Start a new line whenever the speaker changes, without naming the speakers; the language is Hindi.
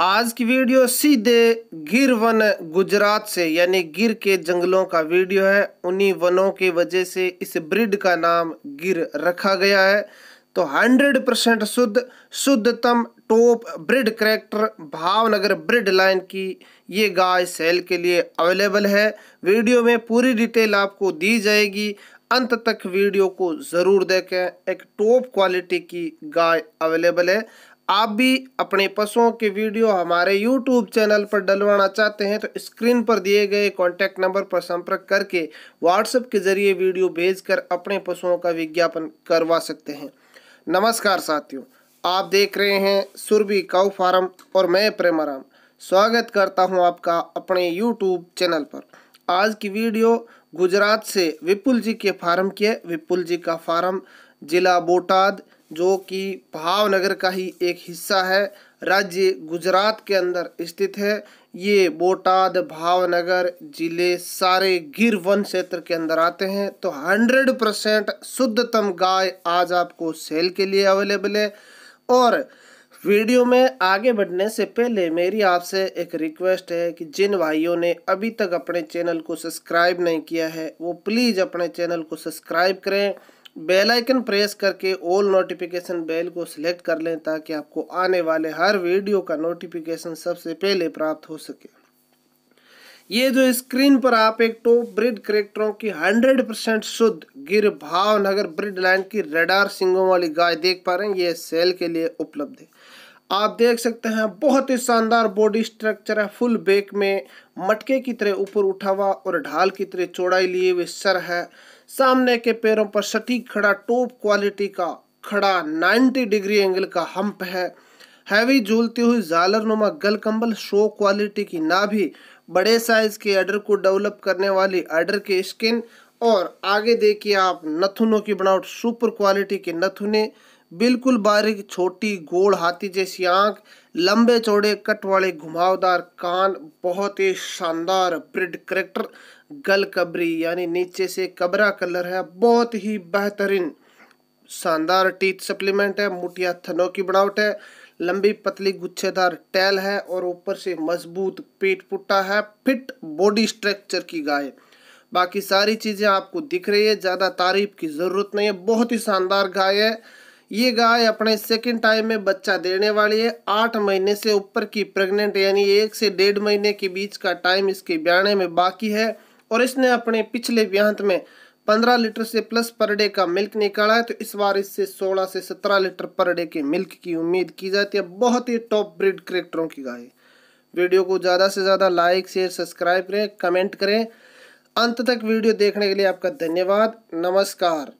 आज की वीडियो सीधे गिर वन गुजरात से यानी गिर के जंगलों का वीडियो है उन्हीं वनों के वजह से इस ब्रिड का नाम गिर रखा गया है तो 100 परसेंट शुद्ध शुद्धतम top breed character Bhavnagar breed line की ये गाय सेल के लिए अवेलेबल है वीडियो में पूरी डिटेल आपको दी जाएगी अंत तक वीडियो को ज़रूर देखें एक टॉप क्वालिटी की गाय अवेलेबल है आप भी अपने पशुओं के वीडियो हमारे यूट्यूब चैनल पर डलवाना चाहते हैं तो स्क्रीन पर दिए गए कॉन्टैक्ट नंबर पर संपर्क करके व्हाट्सएप के जरिए वीडियो भेजकर अपने पशुओं का विज्ञापन करवा सकते हैं नमस्कार साथियों आप देख रहे हैं सुरभि काउ फार्म और मैं प्रेमाराम स्वागत करता हूं आपका अपने यूट्यूब चैनल पर आज की वीडियो गुजरात से विपुल जी के फार्म की है विपुल जी का फार्म जिला बोटाद जो कि भावनगर का ही एक हिस्सा है राज्य गुजरात के अंदर स्थित है ये बोटाद भावनगर जिले सारे गिर वन क्षेत्र के अंदर आते हैं तो 100 परसेंट शुद्धतम गाय आज आपको सेल के लिए अवेलेबल है और वीडियो में आगे बढ़ने से पहले मेरी आपसे एक रिक्वेस्ट है कि जिन भाइयों ने अभी तक अपने चैनल को सब्सक्राइब नहीं किया है वो प्लीज़ अपने चैनल को सब्सक्राइब करें बेल आइकन प्रेस करके ऑल नोटिफिकेशन बेल को सिलेक्ट कर लें ताकि आपको आने वाले हर वीडियो का नोटिफिकेशन सबसे पहले प्राप्त हो सके ये जो स्क्रीन पर आप एक टॉप ब्रिड करेक्टरों की 100 परसेंट शुद्ध गिर भावनगर ब्रिड लाइन की रेडार सिंगों वाली गाय देख पा रहे हैं ये सेल के लिए उपलब्ध है आप देख सकते हैं बहुत ही शानदार बॉडी स्ट्रक्चर है फुल बेक में मटके की तरह ऊपर उठा हुआ और ढाल की तरह चौड़ाई लिए हुए सर है सामने के पैरों पर सटीक खड़ा टॉप क्वालिटी का खड़ा 90 डिग्री एंगल का हम्प है हैवी झूलती हुई जालर नुमा गल कंबल शो क्वालिटी की ना भी बड़े साइज के अडर को डेवलप करने वाली अडर के स्किन और आगे देखिए आप नथुनों की बनावट सुपर क्वालिटी के नथुने बिल्कुल बारीक छोटी गोल हाथी जैसी आंख लंबे चौड़े कट वाले घुमावदार कान बहुत ही शानदार प्रिड करेक्टर गल कबरी यानी नीचे से कबरा कलर है बहुत ही बेहतरीन शानदार टीथ सप्लीमेंट है मुठिया थनों की बनावट है लंबी पतली गुच्छेदार टैल है और ऊपर से मजबूत पेट पुट्टा है फिट बॉडी स्ट्रक्चर की गाय बाकी सारी चीज़ें आपको दिख रही है ज़्यादा तारीफ की ज़रूरत नहीं है बहुत ही शानदार गाय है ये गाय अपने सेकेंड टाइम में बच्चा देने वाली है आठ महीने से ऊपर की प्रेग्नेंट यानी एक से डेढ़ महीने के बीच का टाइम इसके ब्याने में बाकी है और इसने अपने पिछले ब्यांत में पंद्रह लीटर से प्लस पर डे का मिल्क निकाला है तो इस बार इससे सोलह से सत्रह लीटर पर डे के मिल्क की उम्मीद की जाती है बहुत ही टॉप ब्रीड करेक्टरों की गाय वीडियो को ज़्यादा से ज़्यादा लाइक शेयर सब्सक्राइब करें कमेंट करें अंत तक वीडियो देखने के लिए आपका धन्यवाद नमस्कार